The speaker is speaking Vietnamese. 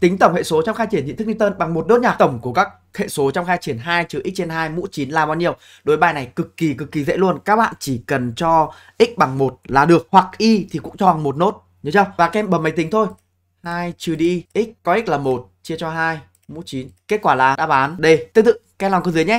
Tính tổng hệ số trong khai triển diện thức Newton bằng một đốt nhạc tổng của các hệ số trong khai triển 2 trừ x trên 2 mũ 9 là bao nhiêu. Đối bài này cực kỳ cực kỳ dễ luôn. Các bạn chỉ cần cho x bằng 1 là được hoặc y thì cũng cho bằng một nốt, nhớ chưa? Và các em bấm máy tính thôi. 2 trừ đi x có x là 1 chia cho 2 mũ 9. Kết quả là đáp án D. Tương tự, các em làm câu dưới nhé.